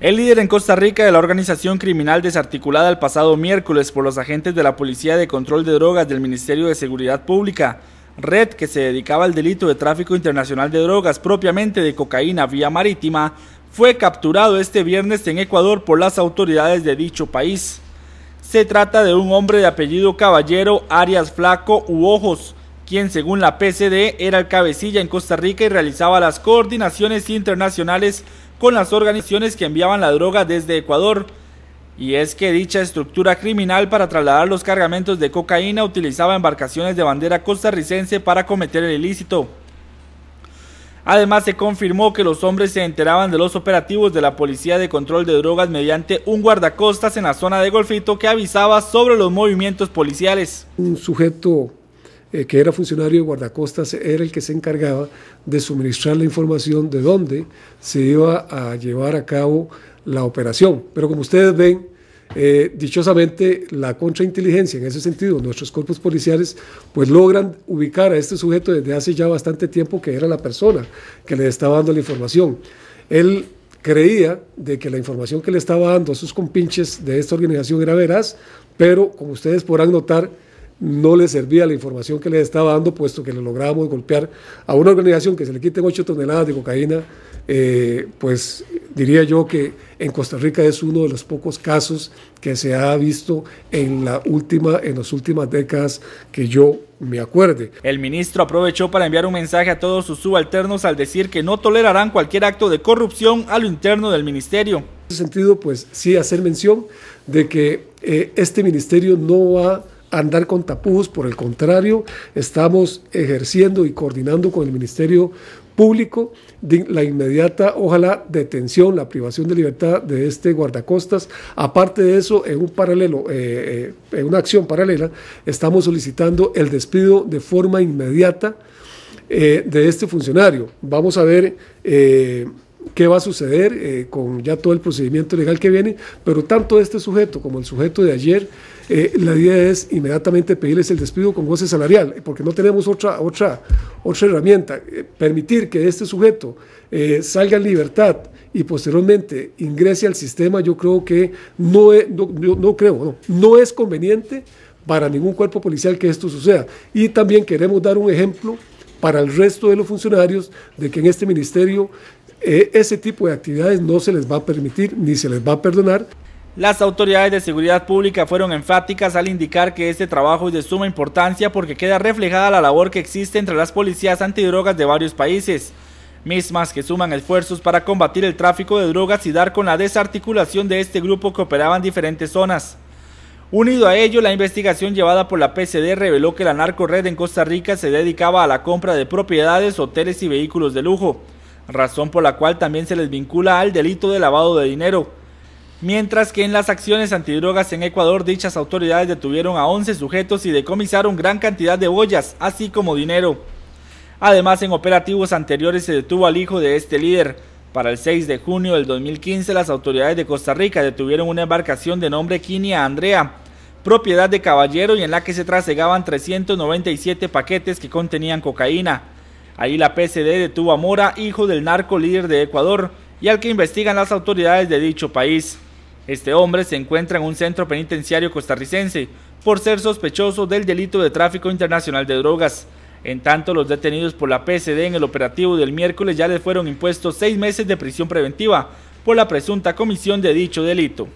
El líder en Costa Rica de la organización criminal desarticulada el pasado miércoles por los agentes de la Policía de Control de Drogas del Ministerio de Seguridad Pública, red que se dedicaba al delito de tráfico internacional de drogas, propiamente de cocaína vía marítima, fue capturado este viernes en Ecuador por las autoridades de dicho país. Se trata de un hombre de apellido Caballero Arias Flaco u Ojos, quien según la PCD era el cabecilla en Costa Rica y realizaba las coordinaciones internacionales con las organizaciones que enviaban la droga desde Ecuador. Y es que dicha estructura criminal para trasladar los cargamentos de cocaína utilizaba embarcaciones de bandera costarricense para cometer el ilícito. Además se confirmó que los hombres se enteraban de los operativos de la Policía de Control de Drogas mediante un guardacostas en la zona de Golfito que avisaba sobre los movimientos policiales. Un sujeto eh, que era funcionario de guardacostas, era el que se encargaba de suministrar la información de dónde se iba a llevar a cabo la operación. Pero como ustedes ven, eh, dichosamente la contrainteligencia, en ese sentido, nuestros cuerpos policiales, pues logran ubicar a este sujeto desde hace ya bastante tiempo que era la persona que le estaba dando la información. Él creía de que la información que le estaba dando a sus compinches de esta organización era veraz, pero como ustedes podrán notar, no le servía la información que le estaba dando, puesto que le logramos golpear a una organización que se le quiten 8 toneladas de cocaína, eh, pues diría yo que en Costa Rica es uno de los pocos casos que se ha visto en, la última, en las últimas décadas que yo me acuerde. El ministro aprovechó para enviar un mensaje a todos sus subalternos al decir que no tolerarán cualquier acto de corrupción a lo interno del ministerio. En ese sentido, pues sí hacer mención de que eh, este ministerio no va a andar con tapujos, por el contrario, estamos ejerciendo y coordinando con el Ministerio Público la inmediata, ojalá, detención, la privación de libertad de este guardacostas. Aparte de eso, en un paralelo, eh, eh, en una acción paralela, estamos solicitando el despido de forma inmediata eh, de este funcionario. Vamos a ver. qué va a suceder con ya todo el procedimiento legal que viene, pero tanto este sujeto como el sujeto de ayer eh, la idea es inmediatamente pedirles el despido con goce salarial, porque no tenemos otra, otra, otra herramienta. Eh, permitir que este sujeto eh, salga en libertad y posteriormente ingrese al sistema, yo creo que no, es, no, creo, no, es conveniente para ningún cuerpo policial que esto suceda. Y también queremos dar un ejemplo para el resto de los funcionarios de que en este ministerio ese tipo de actividades no se les va a permitir ni se les va a perdonar. Las autoridades de seguridad pública fueron enfáticas al indicar que este trabajo es de suma importancia porque queda reflejada la labor que existe entre las policías antidrogas de varios países, mismas que suman esfuerzos para combatir el tráfico de drogas y dar con la desarticulación de este grupo que operaba en diferentes zonas. Unido a ello, la investigación llevada por la PCD reveló que la narco-red en Costa Rica se dedicaba a la compra de propiedades, hoteles y vehículos de lujo, razón por la cual también se les vincula al delito de lavado de dinero Mientras que en las acciones antidrogas en Ecuador, dichas autoridades detuvieron a 11 sujetos y decomisaron gran cantidad de ollas, así como dinero. Además, en operativos anteriores se detuvo al hijo de este líder. Para el 6 de junio del 2015, las autoridades de Costa Rica detuvieron una embarcación de nombre Quinia Andrea, propiedad de Caballero y en la que se trasegaban 397 paquetes que contenían cocaína. Ahí la PCD detuvo a Mora, hijo del narco líder de Ecuador, y al que investigan las autoridades de dicho país. Este hombre se encuentra en un centro penitenciario costarricense por ser sospechoso del delito de tráfico internacional de drogas. En tanto, los detenidos por la PSD en el operativo del miércoles ya le fueron impuestos seis meses de prisión preventiva por la presunta comisión de dicho delito.